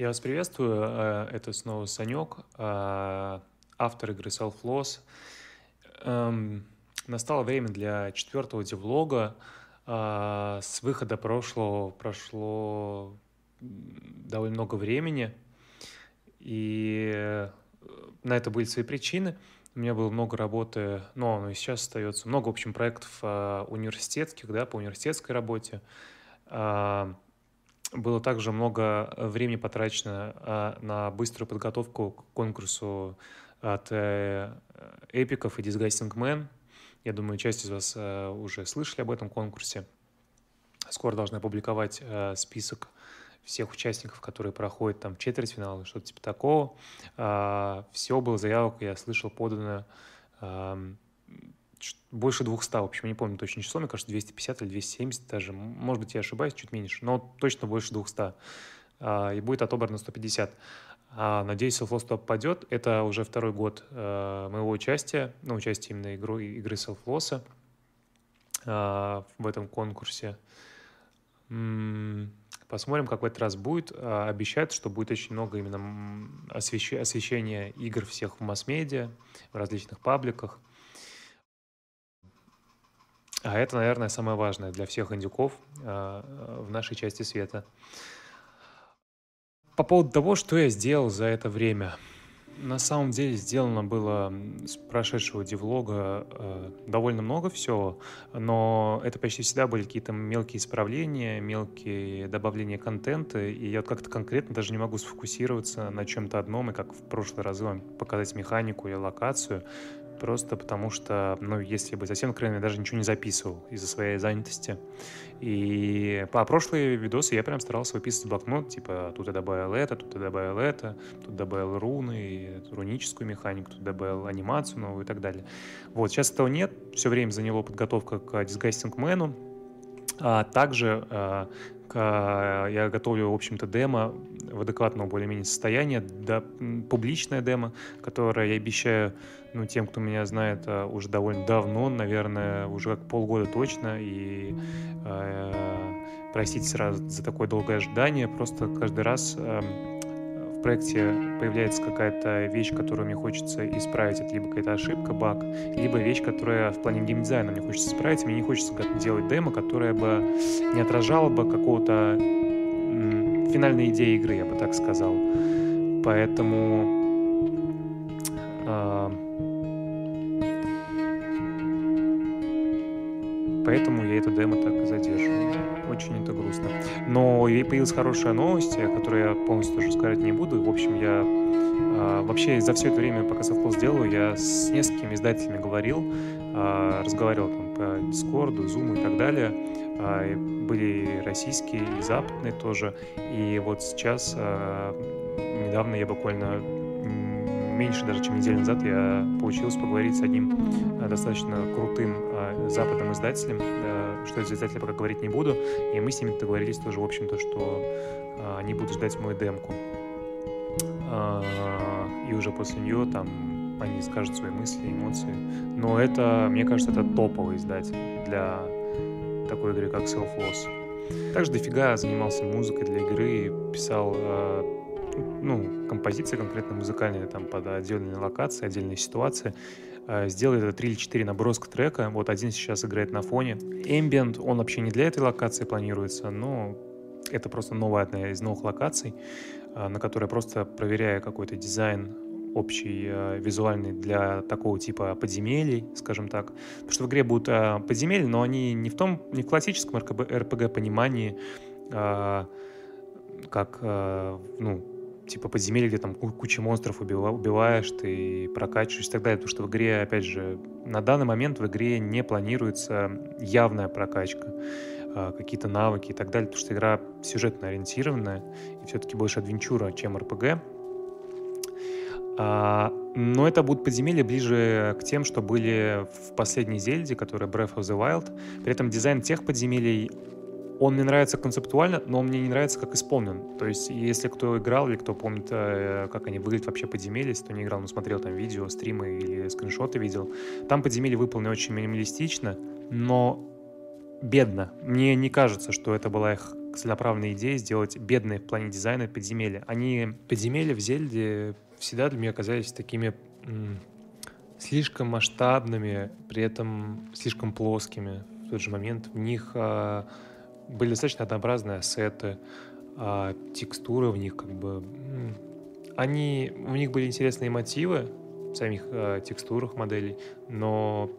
Я вас приветствую. Э, это снова Санек, э, автор игры Self Loss. Эм, настало время для четвертого девлога. Э, с выхода прошлого прошло довольно много времени. И на это были свои причины. У меня было много работы, но оно и сейчас остается. Много, в общем, проектов университетских, да, по университетской работе было также много э, времени потрачено э, на быструю подготовку к конкурсу от э, Эпиков и Disgusting Man. Я думаю, часть из вас уже слышали об этом конкурсе. Скоро должны опубликовать список всех участников, которые проходят там четвертьфиналы, что-то типа такого. А, Все было заявок, я слышал, подано больше 200, в общем, не помню точно число, мне кажется, 250 или 270 даже, может быть, я ошибаюсь, чуть меньше, но точно больше 200, а, и будет отобрано 150. А, надеюсь, Selfloss падет. Это уже второй год э, моего участия, ну, участия именно игру, игры Selfloss а, в этом конкурсе. Посмотрим, как в этот раз будет. Обещают, что будет очень много именно освещ... освещения игр всех в масс-медиа, в различных пабликах. А это, наверное, самое важное для всех индюков а, в нашей части света. По поводу того, что я сделал за это время. На самом деле сделано было с прошедшего девлога э, довольно много всего, но это почти всегда были какие-то мелкие исправления, мелкие добавления контента, и я вот как-то конкретно даже не могу сфокусироваться на чем-то одном, и как в прошлый раз вам показать механику или локацию просто потому что, ну, если быть совсем откровенным, я даже ничего не записывал из-за своей занятости. И по а прошлые видосы я прям старался выписывать блокнот, типа, тут я добавил это, тут я добавил это, тут добавил руны, руническую механику, тут добавил анимацию новую и так далее. Вот, сейчас этого нет, все время заняла подготовка к Disgusting Man, а также а, Э, я готовлю, в общем-то, демо в адекватном более-менее состоянии, да, публичное демо, которое я обещаю ну, тем, кто меня знает э, уже довольно давно, наверное, уже как полгода точно, и э, простите сразу за такое долгое ожидание, просто каждый раз э, в проекте появляется какая-то вещь, которую мне хочется исправить, это либо какая-то ошибка, баг, либо вещь, которая в плане геймдизайна мне хочется исправить, мне не хочется делать демо, которая бы не отражала бы какого-то финальной идеи игры, я бы так сказал. Поэтому э, поэтому я эту демо так и задерживаю. Очень это грустно. Но и появилась хорошая новость, о которой я полностью тоже сказать не буду. В общем, я э, вообще за все это время, пока совхоз делаю, я с несколькими издателями говорил, э, разговаривал там по Дискорду, Зуму и так далее. Э, были и российские, и западные тоже. И вот сейчас недавно я буквально меньше даже, чем неделю назад, я получилось поговорить с одним э, достаточно крутым э, западным издателем. Э, что из издателя пока говорить не буду. И мы с ними договорились тоже, в общем-то, что они будут ждать мою демку. И уже после нее там они скажут свои мысли, эмоции. Но это, мне кажется, это топовый издатель для такой игры, как Self-Loss. Также дофига занимался музыкой для игры, писал э, ну, композиция конкретно музыкальная там, под отдельные локации, отдельные ситуации. Э, сделали это 3 или 4 наброска трека. Вот один сейчас играет на фоне. Ambient, он вообще не для этой локации планируется, но это просто новая одна из новых локаций, э, на которой я просто проверяю какой-то дизайн общий э, визуальный для такого типа подземелий, скажем так. Потому что в игре будут подземелья, но они не в том, не в классическом RPG понимании, как, ну, типа подземелья, где там куча монстров убиваешь, ты прокачиваешь и так далее. Потому что в игре, опять же, на данный момент в игре не планируется явная прокачка а, какие-то навыки и так далее, потому что игра сюжетно ориентированная и все-таки больше адвенчура, чем РПГ. А, но это будут подземелья ближе к тем, что были в последней Зельде, которая Breath of the Wild. При этом дизайн тех подземелий он мне нравится концептуально, но он мне не нравится, как исполнен. То есть, если кто играл или кто помнит, э, как они выглядят вообще подземелья, если кто не играл, но смотрел там видео, стримы или скриншоты видел, там подземелье выполнены очень минималистично, но бедно. Мне не кажется, что это была их целенаправленная идея сделать бедные в плане дизайна подземелья. Они... Подземелья в Зельде всегда для меня оказались такими слишком масштабными, при этом слишком плоскими. В тот же момент в них а, были достаточно однообразные ассеты, а текстуры в них как бы... Они, у них были интересные мотивы в самих э, текстурах моделей, но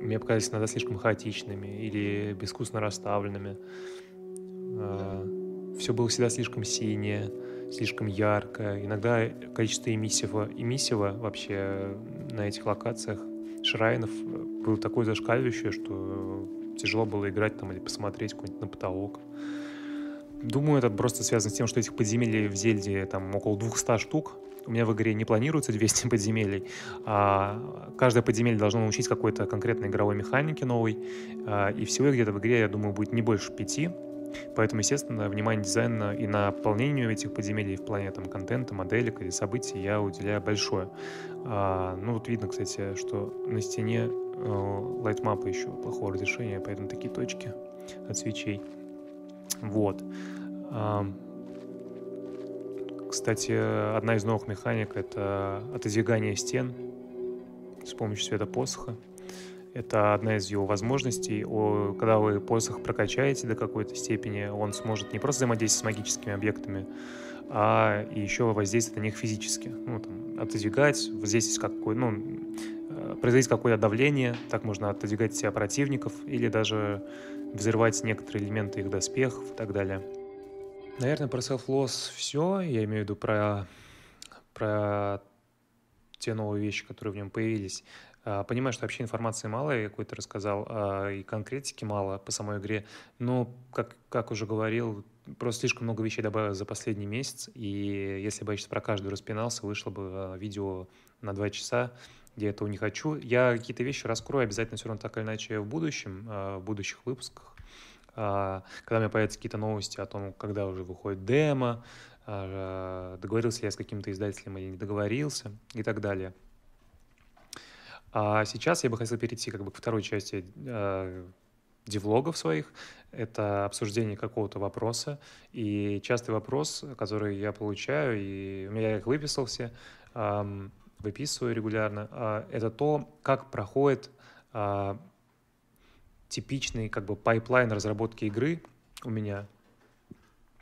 мне показались иногда слишком хаотичными или безвкусно расставленными. Э, а, все было всегда слишком синее, слишком ярко. Иногда количество эмиссива, эмиссива вообще на этих локациях шрайнов было такое зашкаливающее, что тяжело было играть там или посмотреть какой-нибудь на потолок. Думаю, это просто связано с тем, что этих подземелий в Зельде там около 200 штук. У меня в игре не планируется 200 подземелий. А каждое подземелье должно научить какой-то конкретной игровой механике новой. А, и всего где-то в игре, я думаю, будет не больше пяти. Поэтому, естественно, внимание дизайна э, и на пополнение этих подземелий в плане там, контента, моделек или событий я уделяю большое. А, ну, вот видно, кстати, что на стене Э, лайтмапа еще плохого разрешения, поэтому такие точки от свечей. Вот. Кстати, одна из новых механик — это отодвигание стен с помощью света посоха. Это одна из его возможностей. Когда вы посох прокачаете до какой-то степени, он сможет не просто взаимодействовать с магическими объектами, а еще воздействовать на них физически. Ну, там, отодвигать, воздействовать есть какой, ну, производить какое то давление, так можно отодвигать себя противников или даже взрывать некоторые элементы их доспехов и так далее. Наверное, про self-loss все. Я имею в виду про, про те новые вещи, которые в нем появились. А, понимаю, что вообще информации мало, я какой-то рассказал, а, и конкретики мало по самой игре, но, как, как уже говорил, просто слишком много вещей добавил за последний месяц, и если бы я сейчас про каждую распинался, вышло бы а, видео на два часа, где я этого не хочу. Я какие-то вещи раскрою обязательно все равно так или иначе в будущем, э, в будущих выпусках. Э, когда у меня появятся какие-то новости о том, когда уже выходит демо, э, договорился ли я с каким-то издателем или не договорился и так далее. А сейчас я бы хотел перейти как бы к второй части девлогов своих. Это обсуждение какого-то вопроса. И частый вопрос, который я получаю, и у меня их выписал все, эм, выписываю регулярно, а, это то, как проходит а, типичный как бы пайплайн разработки игры у меня.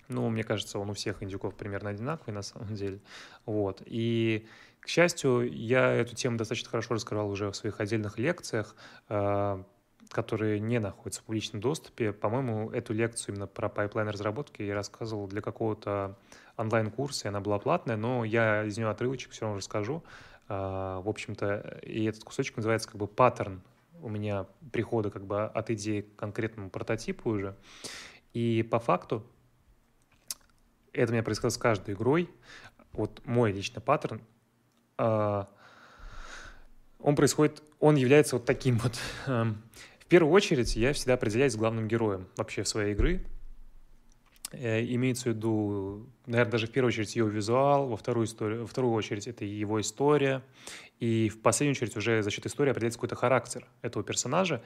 Ну, мне кажется, он у всех индюков примерно одинаковый на самом деле. Вот. И, к счастью, я эту тему достаточно хорошо раскрывал уже в своих отдельных лекциях, а, которые не находятся в публичном доступе. По-моему, эту лекцию именно про пайплайн разработки я рассказывал для какого-то онлайн-курса, и она была платная, но я из нее отрывочек все равно расскажу. скажу а, в общем-то, и этот кусочек называется как бы паттерн у меня прихода как бы от идеи к конкретному прототипу уже. И по факту это у меня происходит с каждой игрой. Вот мой личный паттерн, а, он происходит, он является вот таким вот. Эм, в первую очередь я всегда определяюсь главным героем вообще в своей игры, Э, имеется в виду, наверное, даже в первую очередь его визуал, во вторую, историю, во вторую очередь это его история, и в последнюю очередь уже за счет истории определяется какой-то характер этого персонажа.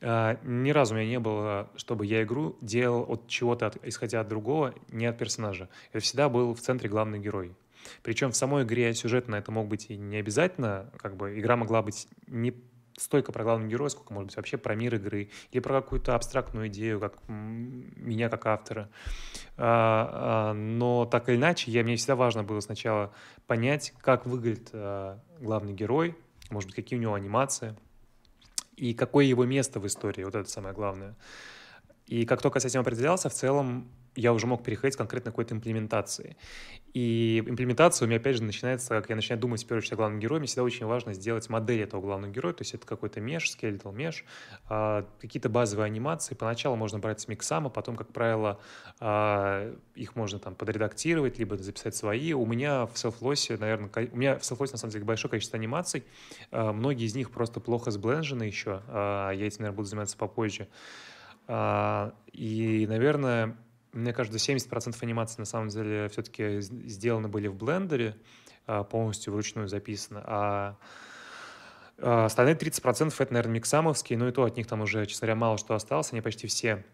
Э, ни разу у меня не было, чтобы я игру делал от чего-то, от, исходя от другого, не от персонажа. Это всегда был в центре главный герой. Причем в самой игре сюжетно это мог быть и не обязательно, как бы игра могла быть не столько про главного героя, сколько, может быть, вообще про мир игры или про какую-то абстрактную идею, как меня как автора. А, а, но так или иначе, я, мне всегда важно было сначала понять, как выглядит а, главный герой, может быть, какие у него анимации, и какое его место в истории, вот это самое главное. И как только с этим определялся, в целом я уже мог переходить конкретно к какой-то имплементации. И имплементация у меня, опять же, начинается, как я начинаю думать, в первую очередь, о главном герое, мне всегда очень важно сделать модель этого главного героя, то есть это какой-то меж, скелетал меж, а, какие-то базовые анимации. Поначалу можно брать с миксама, потом, как правило, а, их можно там подредактировать, либо записать свои. У меня в селфлосе, наверное, у меня в селфлосе, на самом деле, большое количество анимаций. А, многие из них просто плохо сбленжены еще. Я этим, наверное, буду заниматься попозже. И, наверное, мне кажется, 70% анимации на самом деле все-таки сделаны были в блендере, а, полностью вручную записаны, а, а остальные 30% это, наверное, миксамовские, но и то от них там уже, честно говоря, мало что осталось, они почти все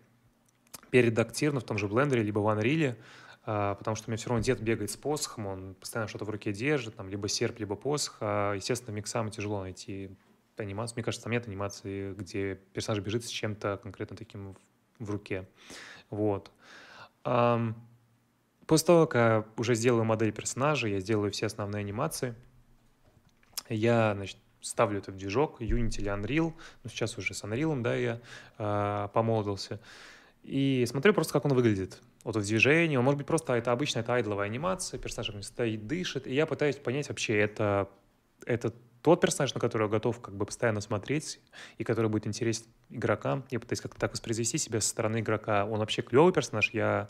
перередактированы в том же блендере, либо в Unreal, а, потому что у меня все равно дед бегает с посохом, он постоянно что-то в руке держит, там, либо серп, либо посох, а, естественно, миксам тяжело найти анимацию, мне кажется, там нет анимации, где персонаж бежит с чем-то конкретно таким в, в руке, вот. После того, как я уже сделаю модель персонажа, я сделаю все основные анимации, я, значит, ставлю это в движок, Unity или Unreal, ну, сейчас уже с Unreal, да, я э, а, помолвился, и смотрю просто, как он выглядит. Вот в движении, он может быть просто это обычная, это айдловая анимация, персонаж стоит, дышит, и я пытаюсь понять вообще, это, этот тот персонаж, на которого готов как бы постоянно смотреть, и который будет интересен игрокам, я пытаюсь как-то так воспроизвести себя со стороны игрока. Он вообще клевый персонаж, я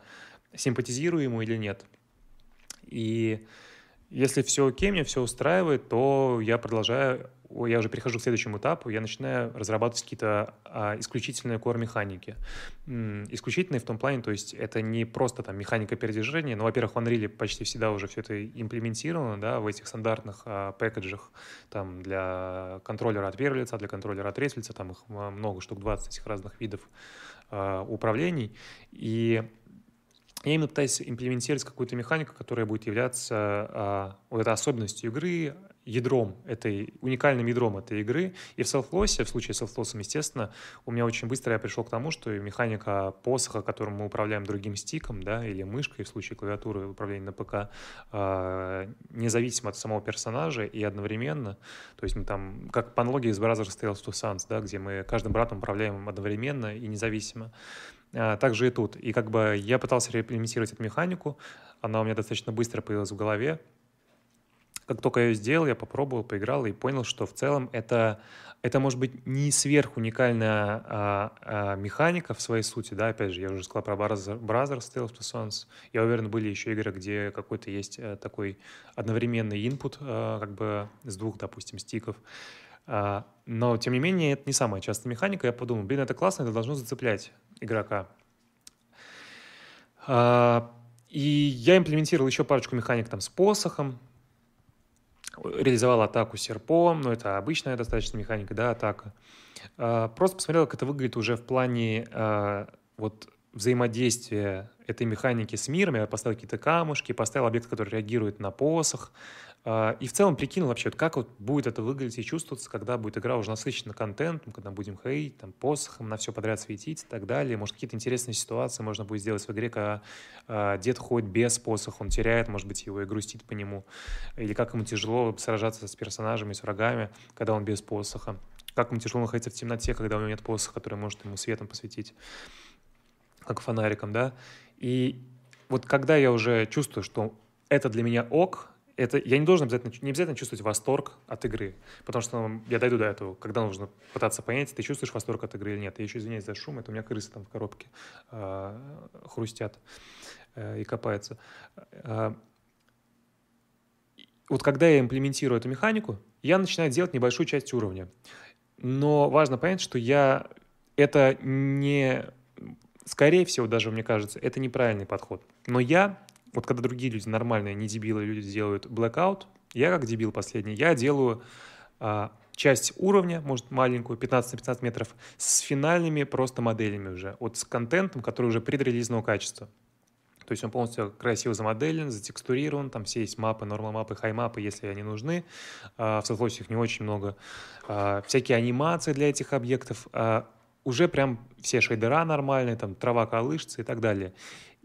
симпатизирую ему или нет. И если все окей, меня все устраивает, то я продолжаю, я уже перехожу к следующему этапу, я начинаю разрабатывать какие-то а, исключительные core механики. Исключительные в том плане, то есть это не просто там механика передвижения, но, во-первых, в Unreal почти всегда уже все это имплементировано, да, в этих стандартных а, пэкэджах там для контроллера от первого лица для контроллера от третьего лица там их а, много штук 20 этих разных видов а, управлений, и я именно пытаюсь имплементировать какую-то механику, которая будет являться э, вот этой особенностью игры, ядром этой, уникальным ядром этой игры. И в селфлоссе, в случае с селфлоссом, естественно, у меня очень быстро я пришел к тому, что механика посоха, которым мы управляем другим стиком, да, или мышкой в случае клавиатуры управления на ПК, э, независимо от самого персонажа и одновременно, то есть мы там, как по аналогии из Brothers Tales to Sons, да, где мы каждым братом управляем одновременно и независимо. А, также и тут. И как бы я пытался реимитировать эту механику, она у меня достаточно быстро появилась в голове. Как только я ее сделал, я попробовал, поиграл и понял, что в целом это, это может быть не сверх уникальная а, а, механика в своей сути, да, опять же, я уже сказал про Brothers, Brothers Tales of the Sons, я уверен, были еще игры, где какой-то есть э, такой одновременный input, а, как бы с двух, допустим, стиков, а, но, тем не менее, это не самая частая механика. Я подумал, блин, это классно, это должно зацеплять игрока. А, и я имплементировал еще парочку механик там с посохом, реализовал атаку с серпом, но это обычная достаточно механика, да, атака. А, просто посмотрел, как это выглядит уже в плане вот взаимодействия этой механики с миром. Я поставил какие-то камушки, поставил объект, который реагирует на посох, а, и в целом прикинул вообще, как вот будет это выглядеть и чувствоваться, когда будет игра уже насыщена контентом, когда будем хейтить, там, посохом, на все подряд светить и так далее. Может, какие-то интересные ситуации можно будет сделать в игре, когда э, дед ходит без посоха, он теряет, может быть, его и грустит по нему. Или как ему тяжело сражаться с персонажами, с врагами, когда он без посоха. Как ему тяжело находиться в темноте, когда у него нет посоха, который может ему светом посветить, как фонариком, да. И вот когда я уже чувствую, что это для меня ок, это я не должен обязательно, не обязательно чувствовать восторг от игры, потому что ну, я дойду до этого, когда нужно пытаться понять, ты чувствуешь восторг от игры или нет. Я еще извиняюсь за шум, это у меня крысы там в коробке э, хрустят э, и копаются. Э, вот когда я имплементирую эту механику, я начинаю делать небольшую часть уровня. Но важно понять, что я это не... Скорее всего, даже мне кажется, это неправильный подход. Но я вот когда другие люди нормальные, не дебилы люди делают blackout, я как дебил последний, я делаю а, часть уровня, может, маленькую, 15 на 15 метров, с финальными просто моделями уже, вот с контентом, который уже предрелизного качества. То есть он полностью красиво замоделен, затекстурирован, там все есть мапы, нормал-мапы, хай-мапы, если они нужны. А, в Сатлосе их не очень много. А, всякие анимации для этих объектов. А, уже прям все шейдера нормальные, там трава колышется и так далее.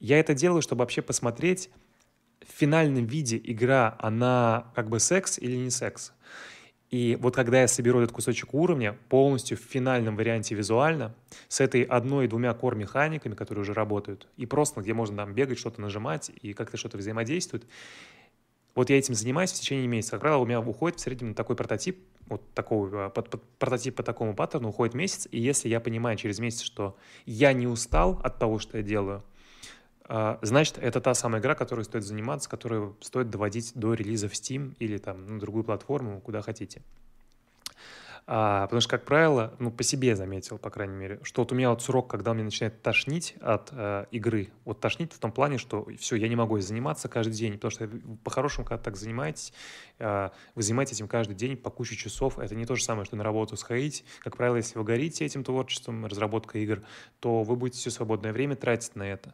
Я это делаю, чтобы вообще посмотреть в финальном виде игра, она как бы секс или не секс. И вот когда я соберу этот кусочек уровня полностью в финальном варианте визуально, с этой одной-двумя кор-механиками, которые уже работают, и просто где можно там бегать, что-то нажимать и как-то что-то взаимодействует, вот я этим занимаюсь в течение месяца. Как правило, у меня уходит в среднем такой прототип, вот такого, а, под, под, прототип по такому паттерну уходит месяц, и если я понимаю через месяц, что я не устал от того, что я делаю, а, значит, это та самая игра, которой стоит заниматься, которую стоит доводить до релиза в Steam или там на другую платформу, куда хотите. А, потому что, как правило, ну, по себе заметил, по крайней мере, что вот у меня вот срок, когда мне начинает тошнить от э, игры, вот тошнить в том плане, что все, я не могу заниматься каждый день, потому что по-хорошему, когда так занимаетесь, э, вы занимаетесь этим каждый день по куче часов, это не то же самое, что на работу сходить. Как правило, если вы горите этим творчеством, разработкой игр, то вы будете все свободное время тратить на это.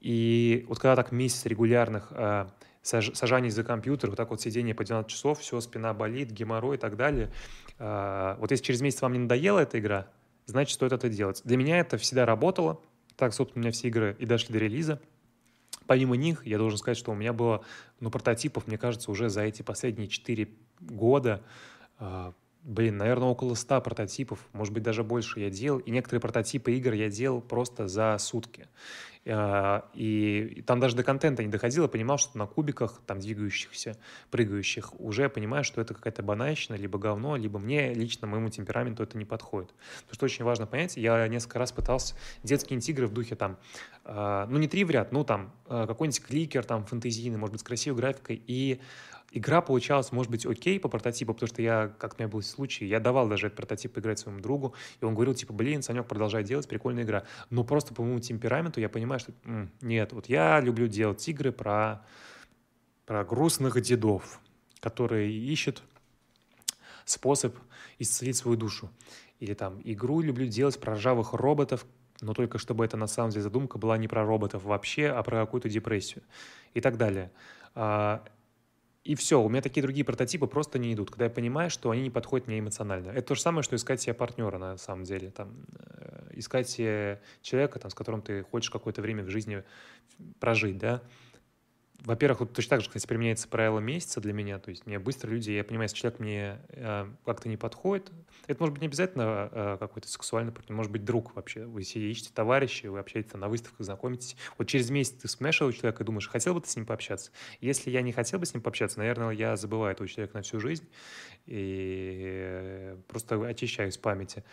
И вот когда так месяц регулярных э, саж, сажаний за компьютер, вот так вот сидение по 12 часов, все, спина болит, геморрой и так далее. Э, вот если через месяц вам не надоела эта игра, значит, стоит это делать. Для меня это всегда работало. Так, собственно, у меня все игры и дошли до релиза. Помимо них, я должен сказать, что у меня было, ну, прототипов, мне кажется, уже за эти последние 4 года э, блин, наверное, около 100 прототипов, может быть, даже больше я делал. И некоторые прототипы игр я делал просто за сутки. А, и, там даже до контента не доходило, понимал, что на кубиках, там двигающихся, прыгающих, уже понимаю, что это какая-то банальщина, либо говно, либо мне лично, моему темпераменту это не подходит. Потому что очень важно понять, я несколько раз пытался детские интигры в духе там, а, ну не три в ряд, ну там а, какой-нибудь кликер там фэнтезийный, может быть, с красивой графикой и Игра получалась, может быть, окей по прототипу, потому что я, как у меня был случай, я давал даже этот прототип играть своему другу, и он говорил, типа, блин, Санек, продолжай делать, прикольная игра. Но просто по моему темпераменту я понимаю, что м-м, нет, вот я люблю делать игры про, про грустных дедов, которые ищут способ исцелить свою душу. Или там игру люблю делать про ржавых роботов, но только чтобы это на самом деле задумка была не про роботов вообще, а про какую-то депрессию и так далее. А, и все, у меня такие другие прототипы просто не идут, когда я понимаю, что они не подходят мне эмоционально. Это то же самое, что искать себе партнера на самом деле. Там, э, искать себе человека, там, с которым ты хочешь какое-то время в жизни прожить, да, во-первых, вот точно так же, кстати, применяется правило месяца для меня. То есть мне быстро люди, я понимаю, если человек мне э, как-то не подходит, это может быть не обязательно э, э какой-то сексуальный партнер, может быть друг вообще. Вы ищете товарищи, вы общаетесь там, на выставках, знакомитесь. Вот через месяц ты вспоминаешь этого человека и думаешь, хотел бы ты с ним пообщаться. Если я не хотел бы с ним пообщаться, наверное, я забываю этого человека на всю жизнь и просто очищаюсь памяти.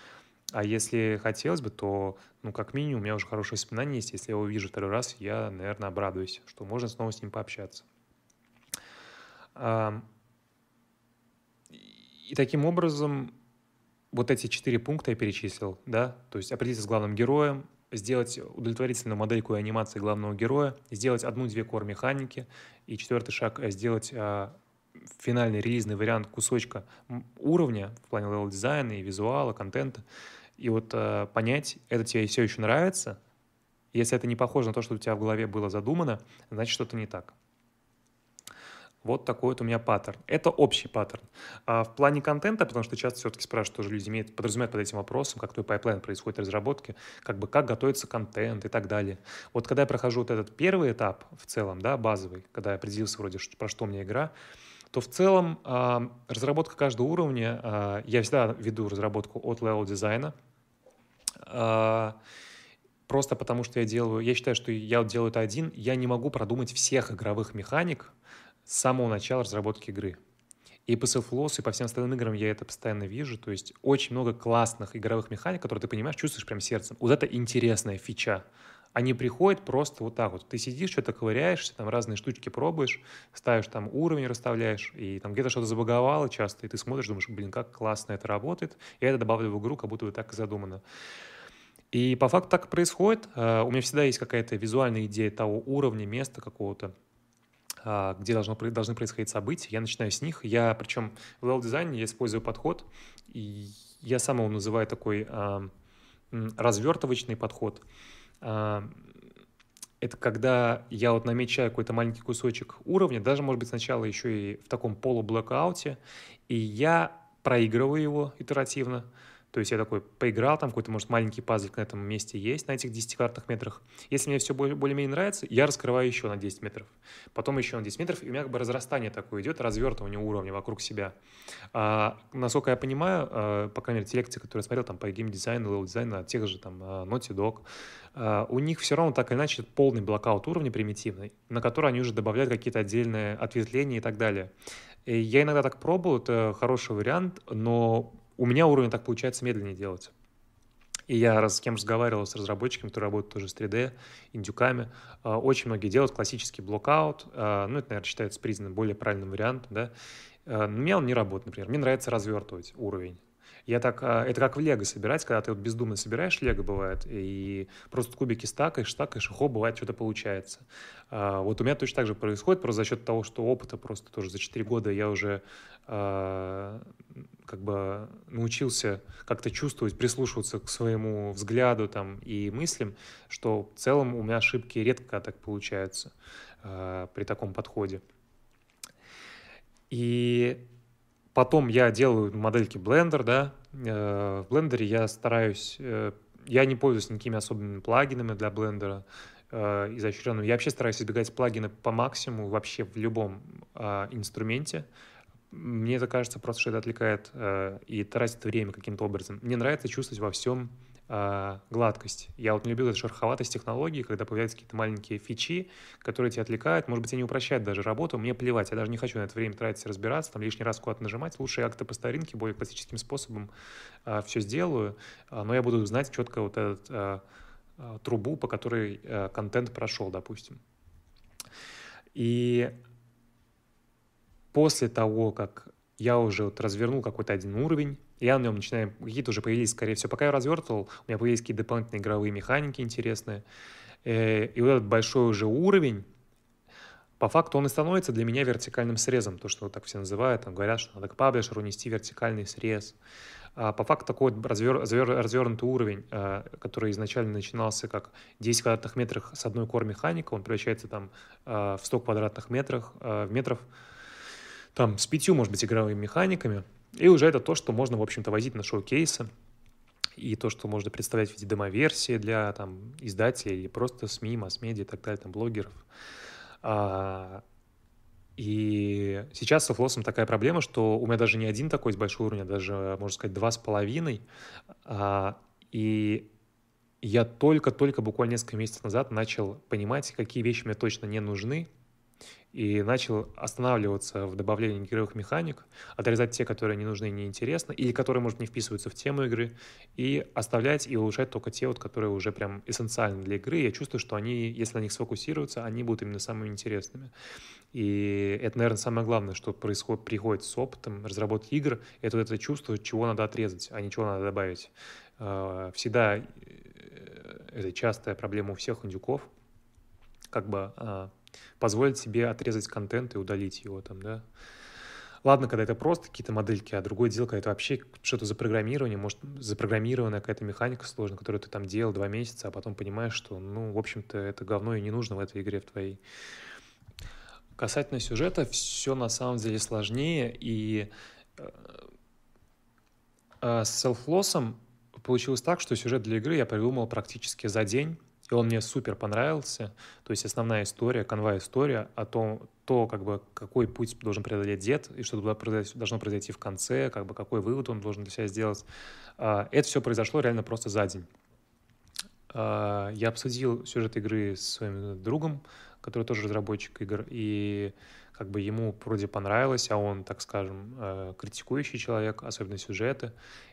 А если хотелось бы, то, ну, как минимум, у меня уже хорошее воспоминание есть. Если я его вижу второй раз, я, наверное, обрадуюсь, что можно снова с ним пообщаться. И таким образом, вот эти четыре пункта я перечислил, да, то есть определиться с главным героем, сделать удовлетворительную модельку и анимации главного героя, сделать одну-две кор механики, и четвертый шаг — сделать а, финальный релизный вариант кусочка уровня в плане левел-дизайна и визуала, контента, и вот э, понять, это тебе все еще нравится, если это не похоже на то, что у тебя в голове было задумано, значит, что-то не так. Вот такой вот у меня паттерн. Это общий паттерн. А в плане контента, потому что часто все-таки спрашивают, тоже люди имеют, подразумевают под этим вопросом, как твой пайплайн происходит разработки, как бы как готовится контент и так далее. Вот когда я прохожу вот этот первый этап в целом, да, базовый, когда я определился вроде, что, про что у меня игра, то в целом а, разработка каждого уровня, а, я всегда веду разработку от левел дизайна, а, просто потому что я делаю, я считаю, что я делаю это один, я не могу продумать всех игровых механик с самого начала разработки игры. И по Selfloss, и по всем остальным играм я это постоянно вижу. То есть очень много классных игровых механик, которые ты понимаешь, чувствуешь прям сердцем. Вот это интересная фича они приходят просто вот так вот. Ты сидишь, что-то ковыряешься, там разные штучки пробуешь, ставишь там уровень, расставляешь, и там где-то что-то забаговало часто, и ты смотришь, думаешь, блин, как классно это работает, я это добавлю в игру, как будто бы так и задумано. И по факту так и происходит. Э, у меня всегда есть какая-то визуальная идея того уровня, места какого-то, а, где должно, должны происходить события. Я начинаю с них. Я, причем в левел-дизайне я использую подход, и я сам его называю такой развертывочный подход. А, это когда я вот намечаю какой-то маленький кусочек уровня, даже, может быть, сначала еще и в таком полублэкауте, и я проигрываю его итеративно, то есть я такой поиграл, там какой-то, может, маленький пазлик на этом месте есть, на этих 10 квадратных метрах. Если мне все более-менее нравится, я раскрываю еще на 10 метров. Потом еще на 10 метров, и у меня как бы разрастание такое идет, развертывание уровня вокруг себя. А, насколько я понимаю, а, по крайней мере, те лекции, которые я смотрел там по геймдизайну, лоу-дизайну, тех же там а, Naughty Dog, а, у них все равно так или иначе полный блокаут уровня примитивный, на который они уже добавляют какие-то отдельные ответвления и так далее. И я иногда так пробовал, это хороший вариант, но у меня уровень так получается медленнее делать. И я раз с кем разговаривал, с разработчиками, которые работают тоже с 3D, индюками, а, очень многие делают классический блокаут, а, ну, это, наверное, считается признанным более правильным вариантом, да, э, но у меня он не работает, например. Мне нравится развертывать уровень. Я так... А, это как в лего собирать, когда ты вот бездумно собираешь лего, бывает, и просто кубики стакаешь, стакаешь, и бывает, что-то получается. А, вот у меня точно так же происходит, просто за счет того, что опыта просто тоже за 4 года я уже а, как бы научился как-то чувствовать, прислушиваться к своему взгляду там и мыслям, что в целом у меня ошибки редко так получаются при таком подходе. И Потом я делаю модельки Blender, да. Э, в Blender я стараюсь... Э, я не пользуюсь никакими особыми плагинами для Blender э, изощренным. Я вообще стараюсь избегать плагины по максимуму вообще в любом а, инструменте. Мне это кажется просто, что это отвлекает и тратит время каким-то образом. Мне нравится чувствовать во всем а, гладкость. Я вот не люблю эту шероховатость технологии, когда появляются какие-то маленькие фичи, которые тебя отвлекают, может быть, они упрощают даже работу, мне плевать, я даже не хочу на это время тратить, разбираться, там лишний раз куда-то нажимать, лучше я как-то по старинке, более классическим способом э, а, все сделаю, э, но я буду знать четко вот эту э, э, трубу, по которой э, контент прошел, допустим. И после того, как я уже вот развернул какой-то один уровень, я на нем начинаю, какие-то уже появились, скорее всего, пока я развертывал, у меня появились какие-то дополнительные игровые механики интересные. Э, и вот этот большой уже уровень, по факту он и становится для меня вертикальным срезом, то, что вот так все называют, там говорят, что надо к паблишеру нести вертикальный срез. А по факту такой развер, развер, развернутый уровень, э, который изначально начинался как 10 квадратных метров с одной кор механика, он превращается там э, в 100 квадратных метров, в метров там с пятью, может быть, игровыми механиками. И уже это то, что можно, в общем-то, возить на шоу-кейсы и то, что можно представлять в виде демоверсии для там, издателей, просто СМИ, масс-медиа и так далее, там, блогеров. А, и сейчас с флосом такая проблема, что у меня даже не один такой с большого уровня, даже, можно сказать, два с половиной. А, и я только-только буквально несколько месяцев назад начал понимать, какие вещи мне точно не нужны, и начал останавливаться в добавлении игровых механик, отрезать те, которые не нужны и не интересны, или которые, может, не вписываются в тему игры, и оставлять и улучшать только те, вот, которые уже прям эссенциальны для игры. Я чувствую, что они, если на них сфокусируются, они будут именно самыми интересными. И это, наверное, самое главное, что происходит, приходит с опытом разработки игр, это вот это чувство, чего надо отрезать, а не чего надо добавить. А, всегда э, это частая проблема у всех индюков, как бы а, позволить себе отрезать контент и удалить его там, да. Ладно, когда это просто какие-то модельки, а другое дело, когда это вообще что-то запрограммирование, может, запрограммированная какая-то механика сложная, которую ты там делал два месяца, а потом понимаешь, что, ну, в общем-то, это говно и не нужно в этой игре в твоей. Касательно сюжета, все на самом деле сложнее, и э, э, с селфлоссом получилось так, что сюжет для игры я придумал практически за день. И он мне супер понравился. То есть основная история, канва история о том, то, как бы, какой путь должен преодолеть дед, и что должно произойти в конце, как бы, какой вывод он должен для себя сделать. А, это все произошло реально просто за день. А, я обсудил сюжет игры с своим другом, который тоже разработчик игр, и как бы ему вроде понравилось, а он, так скажем, э, критикующий человек, особенно сюжеты.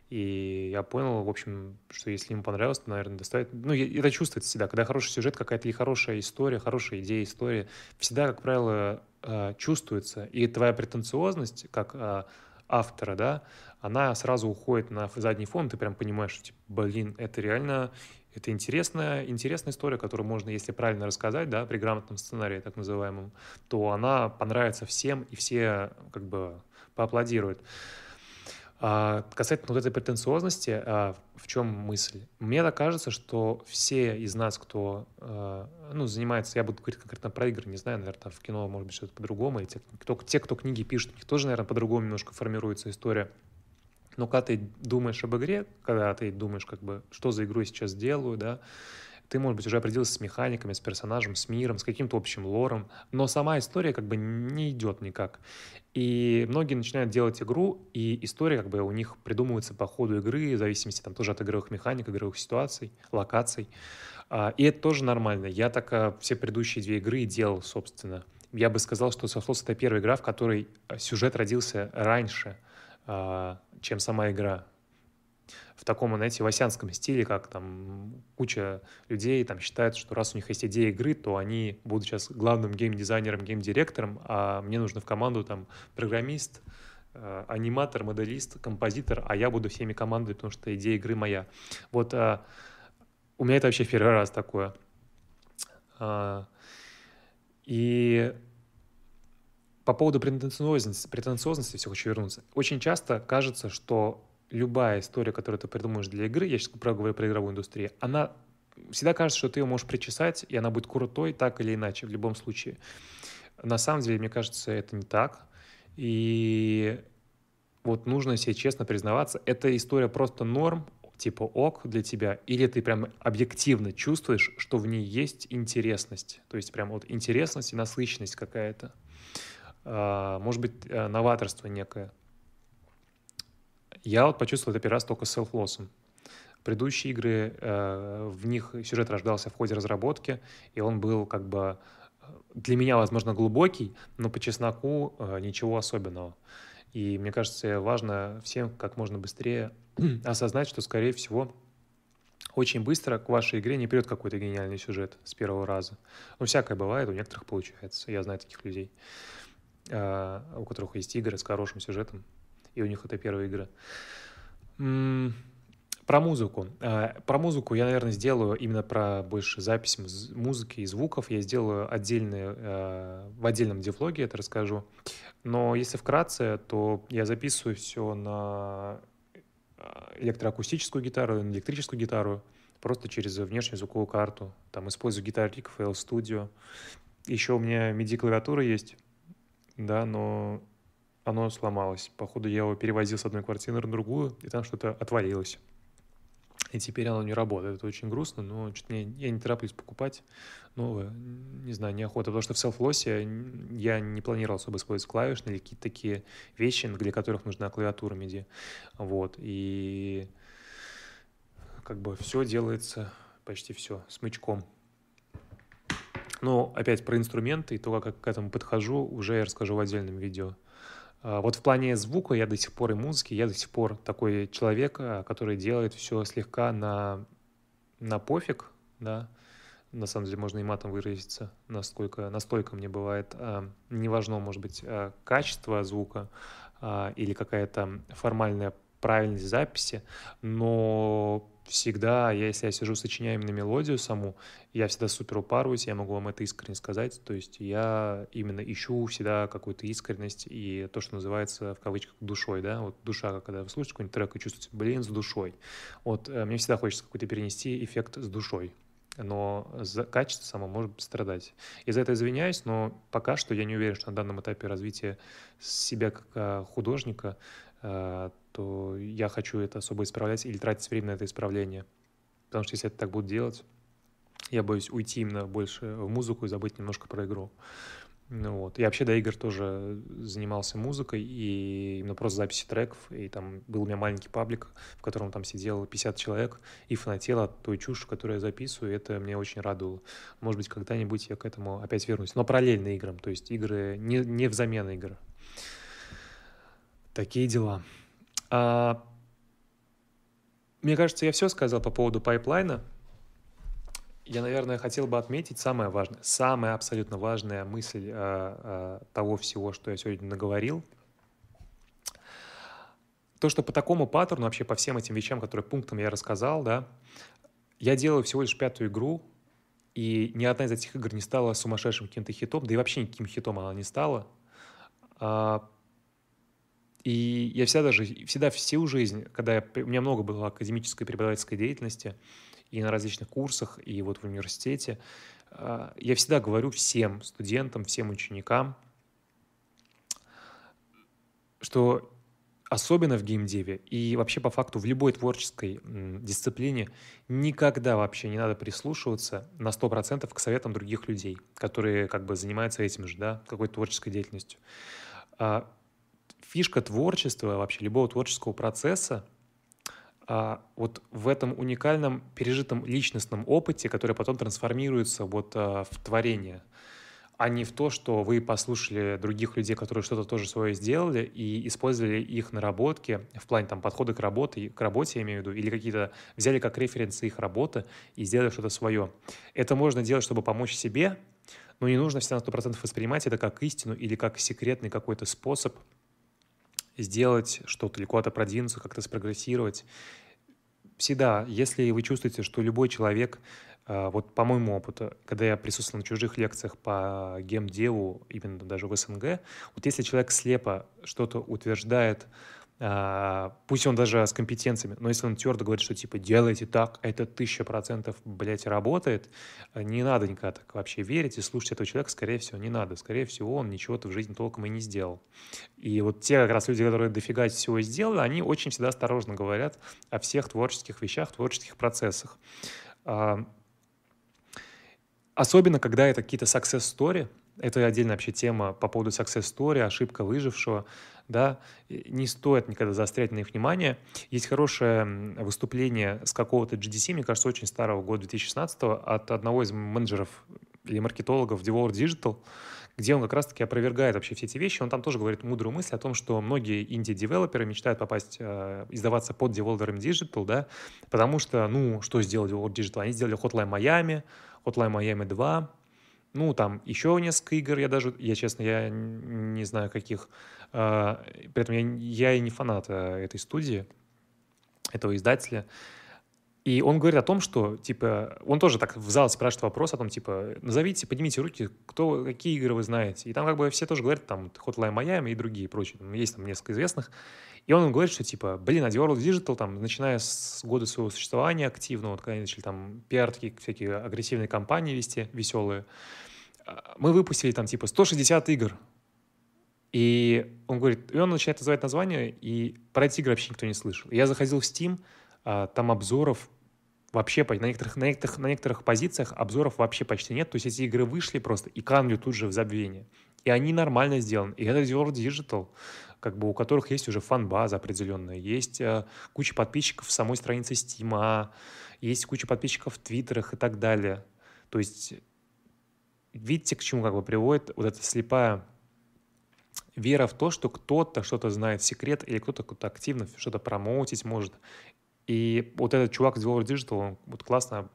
И я понял, в общем, что если ему понравилось, то, наверное, доставит... Ну, это чувствуется всегда. Когда хороший сюжет, какая-то и хорошая история, хорошая идея истории, всегда, как правило, э, чувствуется. И твоя претенциозность, как э, автора, да, она сразу уходит на задний фон, ты прям понимаешь, что, типа, блин, это реально это интересная, интересная история, которую можно, если правильно рассказать, да, при грамотном сценарии так называемом, то она понравится всем, и все как бы поаплодируют. А касательно вот этой претенциозности, а в чем мысль? Мне так кажется, что все из нас, кто а, ну, занимается, я буду говорить конкретно про игры, не знаю, наверное, там в кино, может быть, что-то по-другому, и те, кто, те, кто книги пишет, у них тоже, наверное, по-другому немножко формируется история – но когда ты думаешь об игре, когда ты думаешь, как бы, что за игру я сейчас делаю, да, ты, может быть, уже определился с механиками, с персонажем, с миром, с каким-то общим лором, но сама история как бы не идет никак. И многие начинают делать игру, и история как бы у них придумывается по ходу игры, в зависимости там тоже от игровых механик, игровых ситуаций, локаций. А, и это тоже нормально. Я так а, все предыдущие две игры делал, собственно. Я бы сказал, что Софлос — это первая игра, в которой а, сюжет родился раньше чем сама игра. В таком, знаете, васянском стиле, как там куча людей там считает, что раз у них есть идея игры, то они будут сейчас главным геймдизайнером, геймдиректором, а мне нужно в команду там программист, э, аниматор, моделист, композитор, а я буду всеми командой, потому что идея игры моя. Вот а, у меня это вообще первый раз такое. А, и по поводу претенциозности, претенциозности все хочу вернуться. Очень часто кажется, что любая история, которую ты придумаешь для игры, я сейчас говорю про игровую индустрию, она всегда кажется, что ты ее можешь причесать, и она будет крутой так или иначе, в любом случае. На самом деле, мне кажется, это не так. И вот нужно себе честно признаваться, эта история просто норм, типа ок для тебя, или ты прям объективно чувствуешь, что в ней есть интересность, то есть прям вот интересность и насыщенность какая-то. А, может быть, э, новаторство некое. Я вот почувствовал это первый раз только с селфлоссом. Предыдущие игры, э, в них сюжет рождался в ходе разработки, и он был как бы э, для меня, возможно, глубокий, но по чесноку ничего особенного. И мне кажется, важно всем как можно быстрее осознать, что, скорее всего, очень быстро к вашей игре не придет какой-то гениальный сюжет с первого раза. Ну, всякое бывает, у некоторых получается. Я знаю таких людей. А, у которых есть игры с хорошим сюжетом, и у них это первая игра. Про музыку. А, про музыку я, наверное, сделаю именно про больше запись музыки и звуков. Я сделаю отдельные, а, в отдельном девлоге это расскажу. Но если вкратце, то я записываю все на электроакустическую гитару, на электрическую гитару, просто через внешнюю звуковую карту. Там использую гитарник FL Studio. Еще у меня MIDI-клавиатура есть да, но оно сломалось. Походу, я его перевозил с одной квартиры на другую, и там что-то отвалилось. И теперь оно не работает. Это очень грустно, но что-то не, я не тороплюсь покупать новое. Не знаю, неохота. Потому что в селфлосе я не планировал особо использовать клавишные или какие-то такие вещи, для которых нужна клавиатура MIDI. Вот. И как бы все делается, почти все, смычком. Но опять про инструменты и то, как я к этому подхожу, уже я расскажу в отдельном видео. А, вот в плане звука я до сих пор и музыки, я до сих пор такой человек, а, который делает все слегка на, на пофиг, да, на самом деле можно и матом выразиться, насколько, настолько мне бывает, а, неважно, может быть, качество звука или какая-то формальная правильность записи, но всегда, я, если я сижу, сочиняю именно мелодию саму, я всегда супер упарываюсь, я могу вам это искренне сказать. То есть я именно ищу всегда какую-то искренность и то, что называется в кавычках душой, да, вот душа, когда вы слушаете какой-нибудь трек и чувствуете, блин, с душой. Вот э, мне всегда хочется какой-то перенести эффект с душой но за качество само может страдать. И за это извиняюсь, но пока что я не уверен, что на данном этапе развития себя как э, художника Э, то я хочу это особо исправлять или тратить время на это исправление. Потому что если это так буду делать, я боюсь уйти именно больше в музыку и забыть немножко про игру. Ну вот. Я вообще до игр тоже занимался музыкой, и именно просто записи треков, и там был у меня маленький паблик, в котором там сидело 50 человек, и фанател от той чуши, которую я записываю, и это меня очень радовало. Может быть, когда-нибудь я к этому опять вернусь, но параллельно играм, то есть игры не, не взамен игр. Такие дела. А, мне кажется, я все сказал по поводу пайплайна. Я, наверное, хотел бы отметить самое важное, самая абсолютно важная мысль а, а, того всего, что я сегодня наговорил. То, что по такому паттерну, вообще по всем этим вещам, которые пунктом я рассказал, да, я делаю всего лишь пятую игру, и ни одна из этих игр не стала сумасшедшим каким-то хитом, да и вообще никаким хитом она не стала. А, и я всегда даже, всегда всю жизнь, когда я, у меня много было академической преподавательской деятельности и на различных курсах, и вот в университете, а, я всегда говорю всем студентам, всем ученикам, что особенно в геймдеве и вообще по факту в любой творческой дисциплине никогда вообще не надо прислушиваться на 100% к советам других людей, которые как бы занимаются этим же, да, какой-то творческой деятельностью. А, фишка творчества, вообще любого творческого процесса, а, вот в этом уникальном пережитом личностном опыте, который потом трансформируется вот а, в творение, а не в то, что вы послушали других людей, которые что-то тоже свое сделали и использовали их наработки в плане там подхода к работе, к работе, я имею в виду, или какие-то взяли как референсы их работы и сделали что-то свое. Это можно делать, чтобы помочь себе, но не нужно всегда на 100% воспринимать это как истину или как секретный какой-то способ – сделать что-то или куда-то продвинуться, как-то спрогрессировать. Всегда, если вы чувствуете, что любой человек, э, вот по моему опыту, когда я присутствовал на чужих лекциях по гемдеву, именно даже в СНГ, вот если человек слепо что-то утверждает, а, пусть он даже с компетенциями, но если он твердо говорит, что типа делайте так, а это тысяча процентов, блядь, работает, не надо никогда так вообще верить и слушать этого человека, скорее всего, не надо. Скорее всего, он ничего-то в жизни толком и не сделал. И вот те как раз люди, которые дофига всего сделали, они очень всегда осторожно говорят о всех творческих вещах, творческих процессах. А, особенно, когда это какие-то success story, это отдельная вообще тема по поводу success story, ошибка выжившего да, не стоит никогда заострять на их внимание. Есть хорошее выступление с какого-то GDC, мне кажется, очень старого года 2016 от одного из менеджеров или маркетологов Devour Digital, где он как раз-таки опровергает вообще все эти вещи. Он там тоже говорит мудрую мысль о том, что многие инди-девелоперы мечтают попасть, э, издаваться под Devolver Digital, да, потому что, ну, что сделал Devolver Digital? Они сделали Hotline Miami, Hotline Miami 2, ну, там еще несколько игр, я даже, я честно, я не знаю каких. А, при этом я, я и не фанат а, этой студии, этого издателя. И он говорит о том, что, типа, он тоже так в зал спрашивает вопрос о том, типа, назовите, поднимите руки, кто, какие игры вы знаете. И там как бы все тоже говорят, там, Hotline Miami и другие прочие, там есть там несколько известных. И он говорит, что, типа, блин, а The World Digital, там, начиная с года своего существования активно, вот когда они начали там пиар, всякие агрессивные кампании вести, веселые, а, мы выпустили там, типа, 160 игр. И он говорит, и он начинает называть название, и про эти игры вообще никто не слышал. я заходил в Steam, а, там обзоров вообще на некоторых, на, некоторых, на некоторых позициях обзоров вообще почти нет. То есть эти игры вышли просто и канули тут же в забвение. И они нормально сделаны. И это World Digital, как бы у которых есть уже фан-база определенная, есть э, куча подписчиков в самой странице Steam, есть куча подписчиков в Твиттерах и так далее. То есть видите, к чему как бы приводит вот эта слепая вера в то, что кто-то что-то знает секрет или кто-то кто-то активно что-то промоутить может. И вот этот чувак из World Digital, он вот классно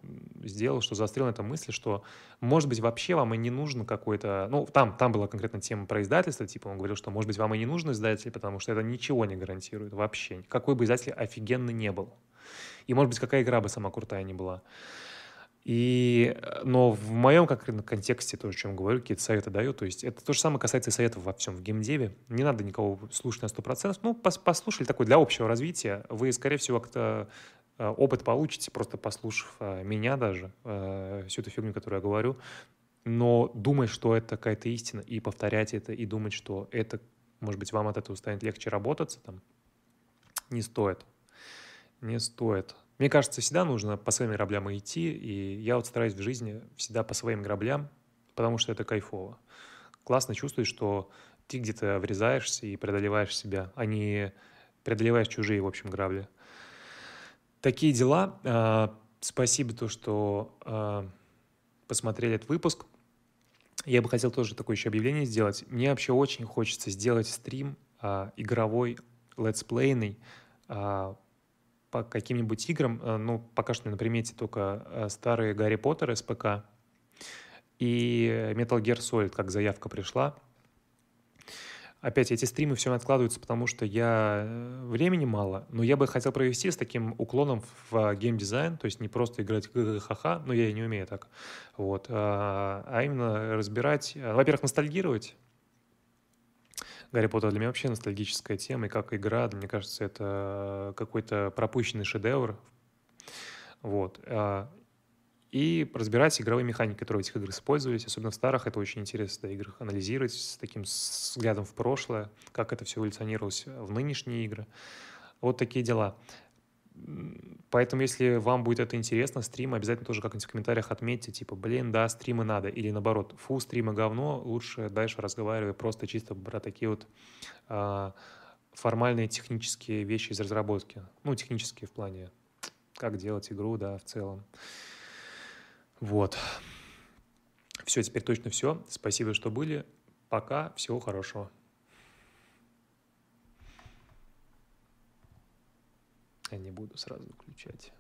сделал, что заострил на этом мысли, что, может быть, вообще вам и не нужно какой-то... Ну, там, там была конкретно тема про издательство, типа он говорил, что, может быть, вам и не нужно издатель, потому что это ничего не гарантирует вообще. Какой бы издатель офигенный не был. И, может быть, какая игра бы сама крутая не была. И, э, но в моем конкретном контексте, то, о чем говорю, какие-то советы даю, то есть это то же самое касается и советов во всем в геймдеве. Не надо никого слушать на 100%, ну, послушали такой для общего развития, вы, скорее всего, как-то э, опыт получите, просто послушав э, меня даже, всю эту фигню, которую я говорю, но думать, что это какая-то истина, и повторять это, и думать, что это, может быть, вам от этого станет легче работаться, там, не стоит. Не стоит. Мне кажется, всегда нужно по своим граблям идти, и я вот стараюсь в жизни всегда по своим граблям, потому что это кайфово. Классно чувствовать, что ты где-то врезаешься и преодолеваешь себя, а не преодолеваешь чужие, в общем, грабли. Такие дела. А, спасибо то, что а, посмотрели этот выпуск. Я бы хотел тоже такое еще объявление сделать. Мне вообще очень хочется сделать стрим а, игровой, летсплейный, по каким-нибудь играм, э, ну, пока что на примете только э, старые Гарри Поттеры с ПК и Metal Gear Solid, как заявка пришла. Опять, эти стримы все откладываются, потому что я... Э, времени мало, но я бы хотел провести с таким уклоном в геймдизайн, то есть не просто играть ха-ха, но я и не умею так, вот, а, а именно разбирать... Во-первых, ностальгировать, Гарри Поттер для меня вообще ностальгическая тема, и как игра, мне кажется, это э, какой-то пропущенный шедевр. Вот. Э, и разбирать игровые механики, которые в этих играх использовались, особенно в старых, это очень интересно в играх анализировать с таким взглядом в прошлое, как это все эволюционировалось в нынешние игры. Вот такие дела. Поэтому, если вам будет это интересно, стримы, обязательно тоже как-нибудь в комментариях отметьте, типа, блин, да, стримы надо, или наоборот, фу, стримы говно, лучше дальше разговаривай просто чисто про такие вот э, формальные технические вещи из разработки. Ну, технические в плане, как делать игру, да, в целом. Вот. Все, теперь точно все. Спасибо, что были. Пока, всего хорошего. Я не буду сразу включать.